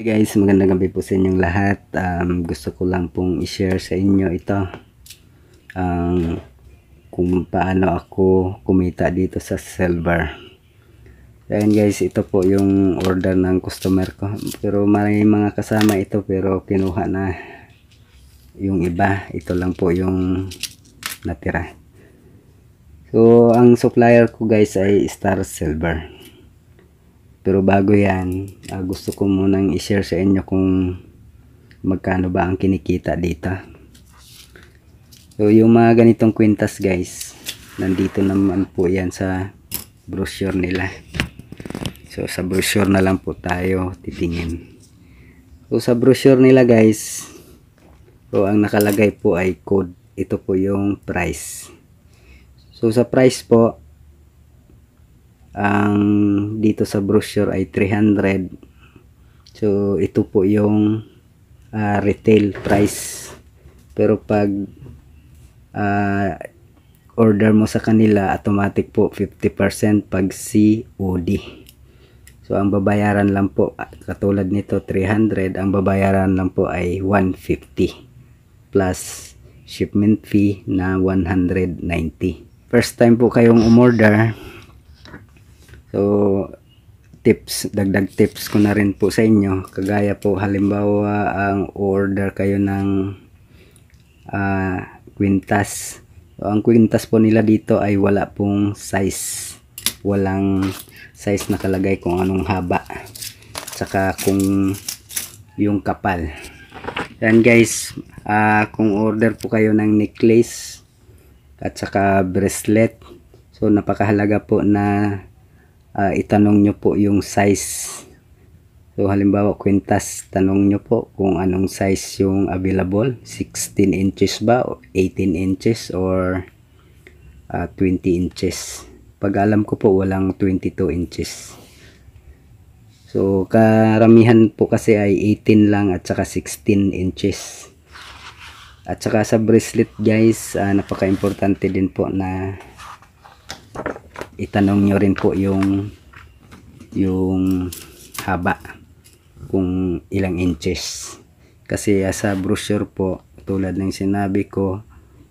Hey guys, magandang gabi po sa inyong lahat. Um, gusto ko lang pong i-share sa inyo ito. Um, kung paano ako kumita dito sa silver. Ayan guys, ito po yung order ng customer ko. Pero may mga kasama ito pero kinuha na yung iba. Ito lang po yung natira. So, ang supplier ko guys ay Star Silver. Pero bago yan, uh, gusto ko munang i-share sa inyo kung magkano ba ang kinikita dito. So, yung mga ganitong kwintas guys, nandito naman po yan sa brochure nila. So, sa brochure na lang po tayo titingin. So, sa brochure nila guys, so, ang nakalagay po ay code. Ito po yung price. So, sa price po, ang dito sa brochure ay 300 so ito po yung uh, retail price pero pag uh, order mo sa kanila automatic po 50% pag COD so ang babayaran lang po katulad nito 300 ang babayaran lang po ay 150 plus shipment fee na 190 first time po kayong umorder So, tips, dagdag tips ko na rin po sa inyo. Kagaya po, halimbawa, ang order kayo ng uh, ah, quintas. So, ang quintas po nila dito ay wala pong size. Walang size nakalagay kung anong haba. Tsaka kung yung kapal. Yan guys, uh, kung order po kayo ng necklace at saka bracelet, so napakahalaga po na uh, itanong nyo po yung size. So halimbawa kwintas, tanong nyo po kung anong size yung available. 16 inches ba, 18 inches, or uh, ah, 20 inches. Pag alam ko po walang 22 inches. So karamihan po kasi ay 18 lang at saka 16 inches. At saka sa bracelet guys, uh, napaka-importante din po na itanong nyo rin po yung yung haba kung ilang inches kasi sa brochure po tulad ng sinabi ko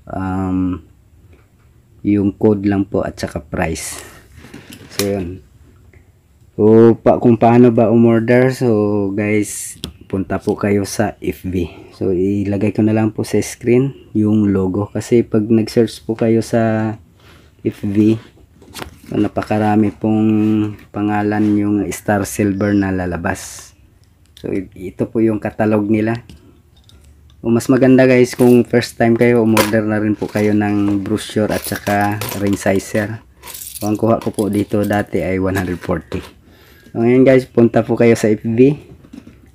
um, yung code lang po at saka price so yun so pa, kung paano ba umorder so guys punta po kayo sa FB so ilagay ko na lang po sa screen yung logo kasi pag nag search po kayo sa FB So, napakarami pong pangalan yung Star Silver na lalabas. So, ito po yung katalog nila. O, mas maganda guys kung first time kayo, umorder na rin po kayo ng brochure at saka ring sizer. So, ang kuha ko po dito dati ay 140. So, ngayon guys, punta po kayo sa FB.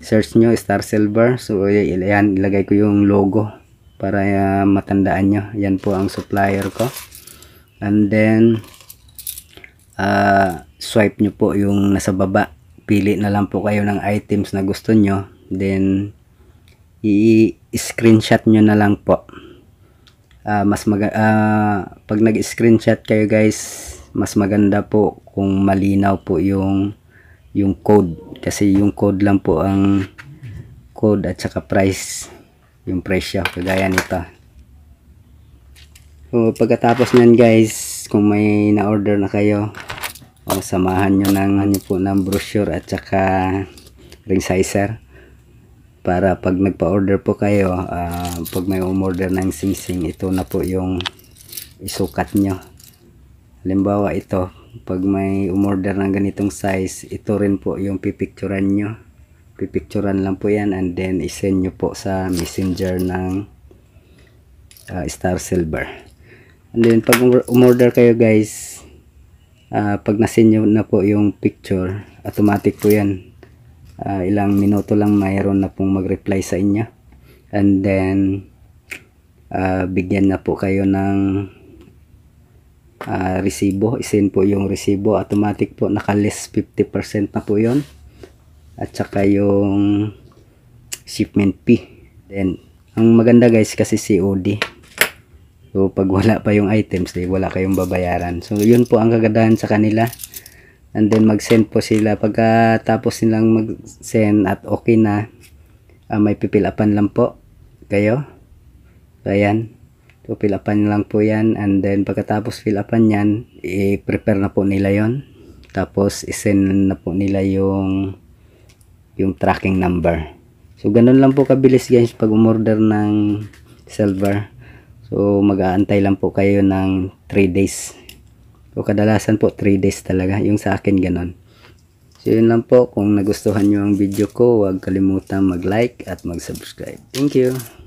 Search nyo, Star Silver. So, yan, ilagay ko yung logo para uh, matandaan nyo. Yan po ang supplier ko. And then, uh, swipe nyo po yung nasa baba pili na lang po kayo ng items na gusto nyo then i-screenshot nyo na lang po uh, mas mag uh, ah, pag nag-screenshot kayo guys mas maganda po kung malinaw po yung yung code kasi yung code lang po ang code at saka price yung presyo kagaya nito so pagkatapos nyan guys kung may na-order na kayo o samahan nyo ng, nyo po ng brochure at saka ring sizer para pag nagpa-order po kayo uh, pag may umorder ng singsing -sing, ito na po yung isukat nyo halimbawa ito pag may umorder ng ganitong size ito rin po yung pipicturan nyo pipicturan lang po yan and then isend nyo po sa messenger ng uh, star silver And then, pag umorder kayo guys, uh, pag nasinyo na po yung picture, automatic po yan. Uh, ilang minuto lang mayroon na pong mag-reply sa inyo. And then, uh, bigyan na po kayo ng uh, resibo. Isend po yung resibo. Automatic po, naka-less 50% na po yon At saka yung shipment fee. Then, ang maganda guys kasi COD So, pag wala pa yung items, di, wala kayong babayaran. So, yun po ang kagandahan sa kanila. And then, mag-send po sila. Pagkatapos nilang mag-send at okay na, uh, may pipilapan lang po kayo. So, ayan. So, pilapan lang po yan. And then, pagkatapos pilapan yan, i-prepare na po nila yon Tapos, isend na po nila yung yung tracking number. So, ganun lang po kabilis guys pag umorder ng silver. So mag-aantay lang po kayo ng 3 days. O kadalasan po 3 days talaga. Yung sa akin ganon. So yun lang po. Kung nagustuhan nyo ang video ko, huwag kalimutan mag-like at mag-subscribe. Thank you.